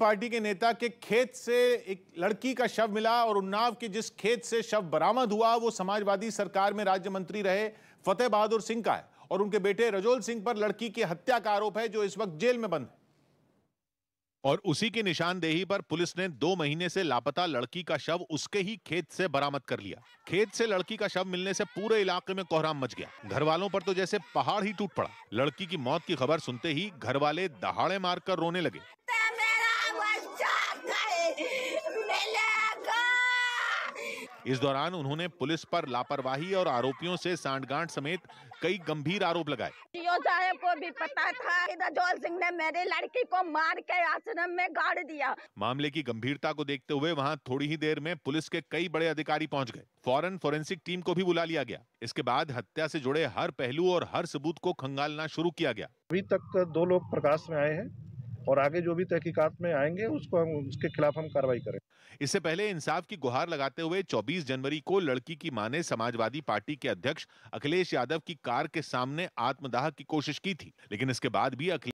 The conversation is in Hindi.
पार्टी के नेता के खेत से एक लड़की का शव मिला और उन्नाव के जिस खेत से शव बरामद हुआ वो समाजवादी सरकार में राज्य मंत्री रहे फतेह बहादुर सिंह का है और उनके बेटे रजोल सिंह पर लड़की की हत्या का आरोप है जो इस वक्त जेल में बंद है और उसी की निशानदेही पर पुलिस ने दो महीने से लापता लड़की का शव उसके ही खेत से बरामद कर लिया खेत से लड़की का शव मिलने से पूरे इलाके में कोहराम मच गया घर वालों पर तो जैसे पहाड़ ही टूट पड़ा लड़की की मौत की खबर सुनते ही घर वाले दहाड़े मारकर रोने लगे इस दौरान उन्होंने पुलिस पर लापरवाही और आरोपियों से सांठगांठ समेत कई गंभीर आरोप लगाए साहब को भी पता था जोल सिंह ने मेरे लड़की को मार के आश्रम में गाड़ दिया मामले की गंभीरता को देखते हुए वहां थोड़ी ही देर में पुलिस के कई बड़े अधिकारी पहुंच गए फॉरन फोरेंसिक टीम को भी बुला लिया गया इसके बाद हत्या से जुड़े हर पहलू और हर सबूत को खंगालना शुरू किया गया अभी तक तो दो लोग प्रकाश में आए हैं और आगे जो भी तहकीकात में आएंगे उसको हम उसके खिलाफ हम कार्रवाई करें इससे पहले इंसाफ की गुहार लगाते हुए 24 जनवरी को लड़की की मां ने समाजवादी पार्टी के अध्यक्ष अखिलेश यादव की कार के सामने आत्मदाह की कोशिश की थी लेकिन इसके बाद भी अखिलेश